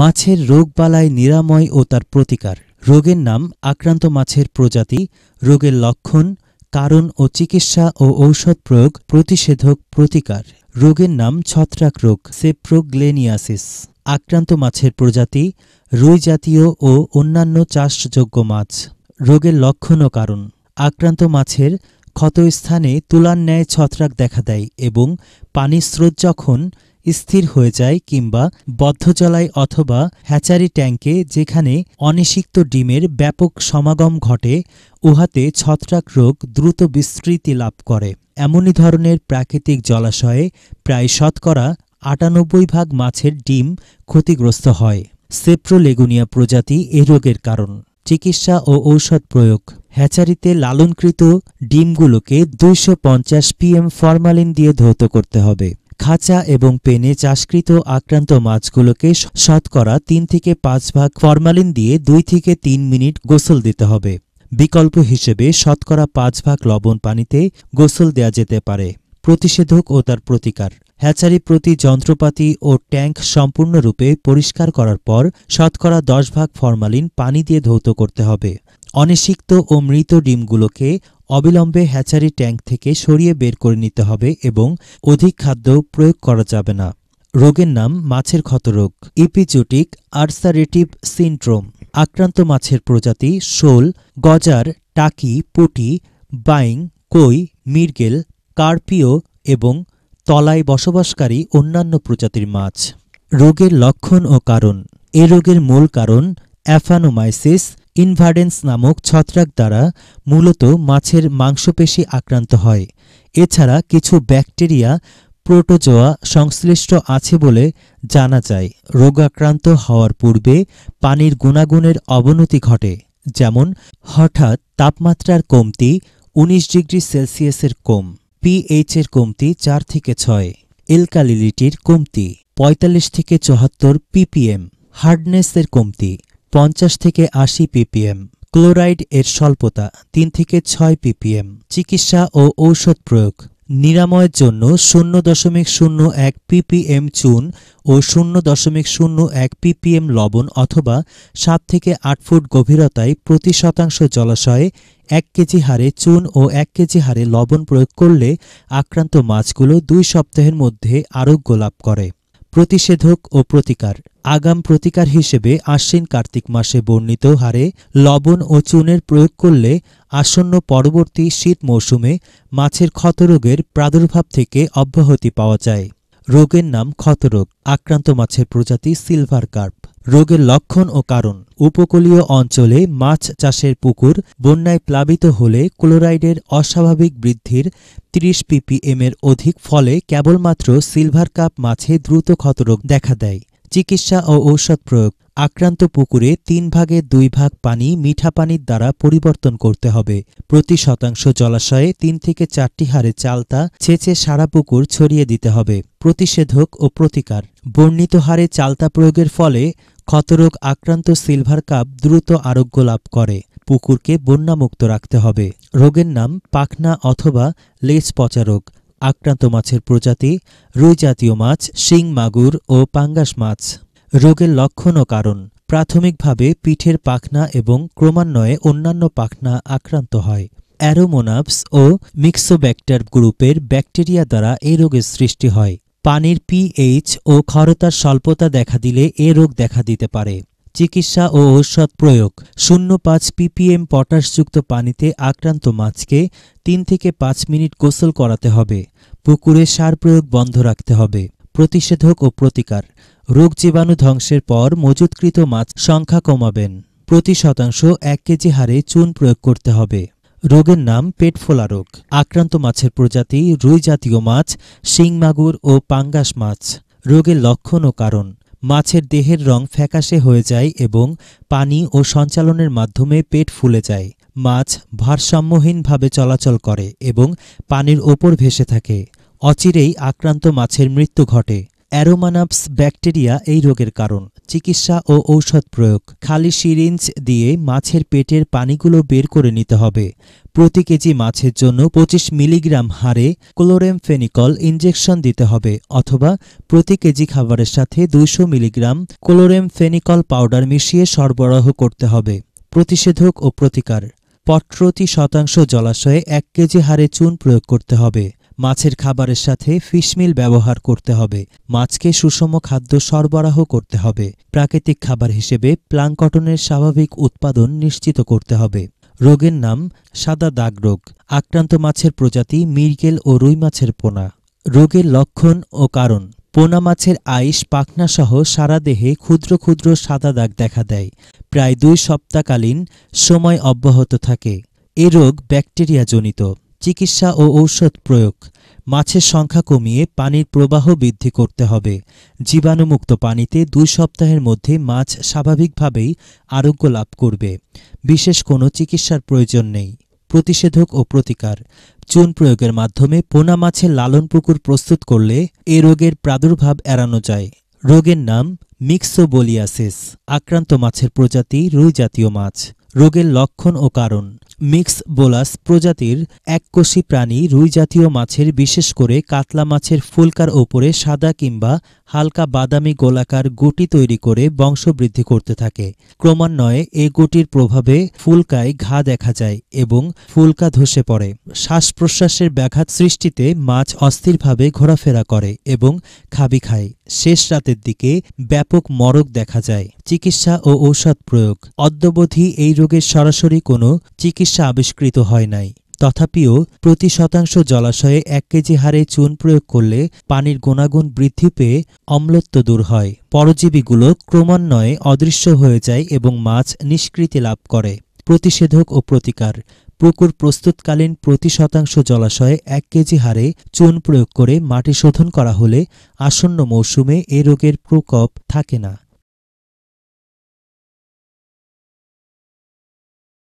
মাছের রোগবালায় নিরাময় ও তার প্রতিকার রোগের নাম আক্রান্ত মাছের প্রজাতি রোগের লক্ষণ কারণ ও চিকিৎসা ও ঔষধ প্রয়োগ প্রতিষেধক প্রতিকার রোগের নাম ছত্রাক রোগ সেপ্রোগ্লেনিয়াসিস আক্রান্ত মাছের প্রজাতি রুই জাতীয় ও অন্যান্য চাষযোগ্য মাছ রোগের লক্ষণ ও কারণ আক্রান্ত মাছের ক্ষতস্থানে তুলার ন্যায় ছত্রাক দেখা দেয় এবং পানিস্রোত যখন স্থির হয়ে যায় কিংবা বদ্ধজলায় অথবা হ্যাচারি ট্যাঙ্কে যেখানে অনিষিক্ত ডিমের ব্যাপক সমাগম ঘটে উহাতে ছত্রাক রোগ দ্রুত বিস্তৃতি লাভ করে এমনই ধরনের প্রাকৃতিক জলাশয়ে প্রায় শতকরা আটানব্বই ভাগ মাছের ডিম ক্ষতিগ্রস্ত হয় সেপ্রোলেগুনিয়া প্রজাতি এ রোগের কারণ চিকিৎসা ও ঔষধ প্রয়োগ হ্যাচারিতে লালনকৃত ডিমগুলোকে দুইশো পঞ্চাশ পিএম ফরমালিন দিয়ে ধৌত করতে হবে খাঁচা এবং পেনে চাষকৃত আক্রান্ত মাছগুলোকে শতকরা তিন থেকে পাঁচ ভাগ ফরমালিন দিয়ে দুই থেকে তিন মিনিট গোসল দিতে হবে বিকল্প হিসেবে শতকরা পাঁচ ভাগ লবণ পানিতে গোসল দেয়া যেতে পারে প্রতিষেধক ও তার প্রতিকার হ্যাচারি প্রতি যন্ত্রপাতি ও ট্যাঙ্ক সম্পূর্ণরূপে পরিষ্কার করার পর শতকরা দশ ভাগ ফরমালিন পানি দিয়ে ধৌত করতে হবে অনিষিক্ত ও মৃত ডিমগুলোকে অবিলম্বে হ্যাচারি ট্যাঙ্ক থেকে সরিয়ে বের করে নিতে হবে এবং অধিক খাদ্য প্রয়োগ করা যাবে না রোগের নাম মাছের ক্ষতরোগ ইপিজুটিক আর্সারেটিভ সিন্ড্রোম আক্রান্ত মাছের প্রজাতি শোল গজার টাকি পুটি বাইং কই মির্গেল কার্পিও এবং তলায় বসবাসকারী অন্যান্য প্রজাতির মাছ রোগের লক্ষণ ও কারণ এ রোগের মূল কারণ অ্যাফানোমাইসিস ইনভার্ডেন্স নামক ছত্রাক দ্বারা মূলত মাছের মাংসপেশি আক্রান্ত হয় এছাড়া কিছু ব্যাকটেরিয়া প্রোটোজোয়া সংশ্লিষ্ট আছে বলে জানা যায় রোগাক্রান্ত হওয়ার পূর্বে পানির গুণাগুণের অবনতি ঘটে যেমন হঠাৎ তাপমাত্রার কমতি ১৯ ডিগ্রি সেলসিয়াসের কম পিএইচের কমতি চার থেকে ছয় এলকালিলিটির কমতি ৪৫ থেকে চুহাত্তর পিপিএম হার্ডনেসের কমতি পঞ্চাশ থেকে আশি পিপিএম ক্লোরাইড এর স্বল্পতা তিন থেকে ছয় পিপিএম চিকিৎসা ও ঔষধ প্রয়োগ নিরাময়ের জন্য শূন্য দশমিক শূন্য এক পিপিএম চুন ও শূন্য দশমিক শূন্য এক পিপিএম লবণ অথবা সাত থেকে আট ফুট গভীরতায় প্রতি শতাংশ জলাশয়ে এক কেজি হারে চুন ও এক কেজি হারে লবণ প্রয়োগ করলে আক্রান্ত মাছগুলো দুই সপ্তাহের মধ্যে আরোগ্য লাভ করে প্রতিষেধক ও প্রতিকার আগাম প্রতিকার হিসেবে আশ্বিন কার্তিক মাসে বর্ণিত হারে লবণ ও চুনের প্রয়োগ করলে আসন্ন পরবর্তী শীত মৌসুমে মাছের ক্ষতরোগের প্রাদুর্ভাব থেকে অব্যাহতি পাওয়া যায় রোগের নাম ক্ষতরোগ আক্রান্ত মাছের প্রজাতি সিলভার কার্প রোগের লক্ষণ ও কারণ উপকূলীয় অঞ্চলে মাছ চাষের পুকুর বন্যায় প্লাবিত হলে ক্লোরাইডের অস্বাভাবিক বৃদ্ধির 30 পিপিএম এর অধিক ফলে কেবলমাত্র সিলভার কাপ মাছে দ্রুত ক্ষতরোগ দেখা দেয় চিকিৎসা ও ঔষধ প্রয়োগ আক্রান্ত পুকুরে তিন ভাগে দুই ভাগ পানি মিঠা পানির দ্বারা পরিবর্তন করতে হবে প্রতি শতাংশ জলাশয়ে তিন থেকে চারটি হারে চালতা ছেঁচে সারা পুকুর ছড়িয়ে দিতে হবে প্রতিষেধক ও প্রতিকার বর্ণিত হারে চালতা প্রয়োগের ফলে ক্ষতরোগ আক্রান্ত সিলভার কাপ দ্রুত আরোগ্য লাভ করে পুকুরকে বন্যামুক্ত রাখতে হবে রোগের নাম পাখনা অথবা লেজ পচা রোগ আক্রান্ত মাছের প্রজাতি রুই জাতীয় মাছ শিং মাগুর ও পাঙ্গাস মাছ রোগের লক্ষণ ও কারণ প্রাথমিকভাবে পিঠের পাখনা এবং ক্রমান্বয়ে অন্যান্য পাখনা আক্রান্ত হয় অ্যারোমোনাপস ও মিক্সোব্যাক্টার গ্রুপের ব্যাকটেরিয়া দ্বারা এই রোগের সৃষ্টি হয় পানির পিএইচ ও ক্ষরতার স্বল্পতা দেখা দিলে এ রোগ দেখা দিতে পারে চিকিৎসা ও ঔষধ প্রয়োগ শূন্য পাঁচ পিপিএম পটাশযুক্ত পানিতে আক্রান্ত মাছকে তিন থেকে পাঁচ মিনিট গোসল করাতে হবে পুকুরে সার প্রয়োগ বন্ধ রাখতে হবে প্রতিষেধক ও প্রতিকার রোগ জীবাণু ধ্বংসের পর মজুতকৃত মাছ সংখ্যা কমাবেন প্রতি শতাংশ এক কেজি হারে চুন প্রয়োগ করতে হবে রোগের নাম পেট ফোলা রোগ আক্রান্ত মাছের প্রজাতি রুই জাতীয় মাছ শিং মাগুর ও পাঙ্গাস মাছ রোগের লক্ষণ ও কারণ মাছের দেহের রং ফ্যাকাশে হয়ে যায় এবং পানি ও সঞ্চালনের মাধ্যমে পেট ফুলে যায় মাছ ভারসাম্যহীনভাবে চলাচল করে এবং পানির ওপর ভেসে থাকে অচিরেই আক্রান্ত মাছের মৃত্যু ঘটে অ্যারোমানাপস ব্যাকটেরিয়া এই রোগের কারণ চিকিৎসা ও ঔষধ প্রয়োগ খালি সিরিঞ্জ দিয়ে মাছের পেটের পানিগুলো বের করে নিতে হবে প্রতি কেজি মাছের জন্য ২৫ মিলিগ্রাম হারে ক্লোরেম ফেনিকল ইনজেকশন দিতে হবে অথবা প্রতি কেজি খাবারের সাথে দুইশো মিলিগ্রাম ক্লোরেম ফেনিকল পাউডার মিশিয়ে সরবরাহ করতে হবে প্রতিষেধক ও প্রতিকার পট্রতি শতাংশ জলাশয়ে এক কেজি হারে চুন প্রয়োগ করতে হবে মাছের খাবারের সাথে ফিশমিল ব্যবহার করতে হবে মাছকে সুষম খাদ্য সরবরাহ করতে হবে প্রাকৃতিক খাবার হিসেবে প্লাঙ্কটনের স্বাভাবিক উৎপাদন নিশ্চিত করতে হবে রোগের নাম সাদা দাগ রোগ আক্রান্ত মাছের প্রজাতি মিরগেল ও রুই মাছের পোনা রোগের লক্ষণ ও কারণ পোনা মাছের আইস পাখনাসহ সারা দেহে ক্ষুদ্র ক্ষুদ্র সাদা দাগ দেখা দেয় প্রায় দুই সপ্তাহকালীন সময় অব্যাহত থাকে এ রোগ ব্যাকটেরিয়াজনিত চিকিৎসা ও ঔষধ প্রয়োগ মাছের সংখ্যা কমিয়ে পানির প্রবাহ বৃদ্ধি করতে হবে জীবাণুমুক্ত পানিতে দুই সপ্তাহের মধ্যে মাছ স্বাভাবিকভাবেই আরোগ্য লাভ করবে বিশেষ কোনো চিকিৎসার প্রয়োজন নেই প্রতিষেধক ও প্রতিকার চুন প্রয়োগের মাধ্যমে পোনা মাছের লালন পুকুর প্রস্তুত করলে এ রোগের প্রাদুর্ভাব এড়ানো যায় রোগের নাম মিক্সোবোলিয়াসিস আক্রান্ত মাছের প্রজাতি রুই জাতীয় মাছ রোগের লক্ষণ ও কারণ মিক্স বোলাস প্রজাতির এককোষী প্রাণী রুই জাতীয় মাছের বিশেষ করে কাতলা মাছের ফুলকার ওপরে সাদা কিংবা হালকা বাদামি গোলাকার গুটি তৈরি করে বংশবৃদ্ধি করতে থাকে ক্রমান্বয়ে এ গুটির প্রভাবে ফুলকায় ঘা দেখা যায় এবং ফুলকা ধসে পড়ে শ্বাস প্রশ্বাসের ব্যাঘাত সৃষ্টিতে মাছ অস্থিরভাবে ঘোরাফেরা করে এবং খাবি খায় শেষ রাতের দিকে ব্যাপক মরক দেখা যায় চিকিৎসা ও ঔষধ প্রয়োগ অদ্যবধি এই রোগের সরাসরি কোনো চিকিৎসা আবিষ্কৃত হয় নাই তথাপিও প্রতি শতাংশ জলাশয়ে এক কেজি হারে চুন প্রয়োগ করলে পানির গুণাগুণ বৃদ্ধি পেয়ে অম্লত্ব দূর হয় পরজীবীগুলো ক্রমান্বয়ে অদৃশ্য হয়ে যায় এবং মাছ নিষ্কৃতি লাভ করে প্রতিষেধক ও প্রতিকার পুকুর প্রস্তুতকালীন প্রতি শতাংশ জলাশয়ে এক কেজি হারে চুন প্রয়োগ করে মাটি শোধন করা হলে আসন্ন মৌসুমে এ রোগের প্রকোপ থাকে না